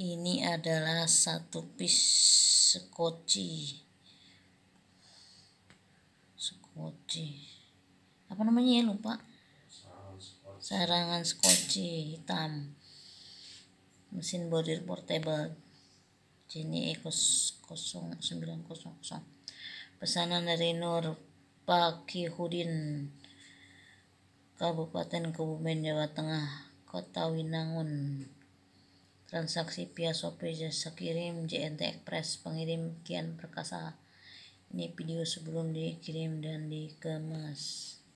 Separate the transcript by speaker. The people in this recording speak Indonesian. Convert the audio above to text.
Speaker 1: ini adalah satu piece skoci skoci apa namanya ya lupa sarangan skoci hitam mesin bodir portable Jini E0900 pesanan dari Nur Pakihudin Kabupaten Kebumen Jawa Tengah Kota Winangun transaksi via Shopee jasa kirim JNT Express pengirim Kian Perkasa ini video sebelum dikirim dan dikemas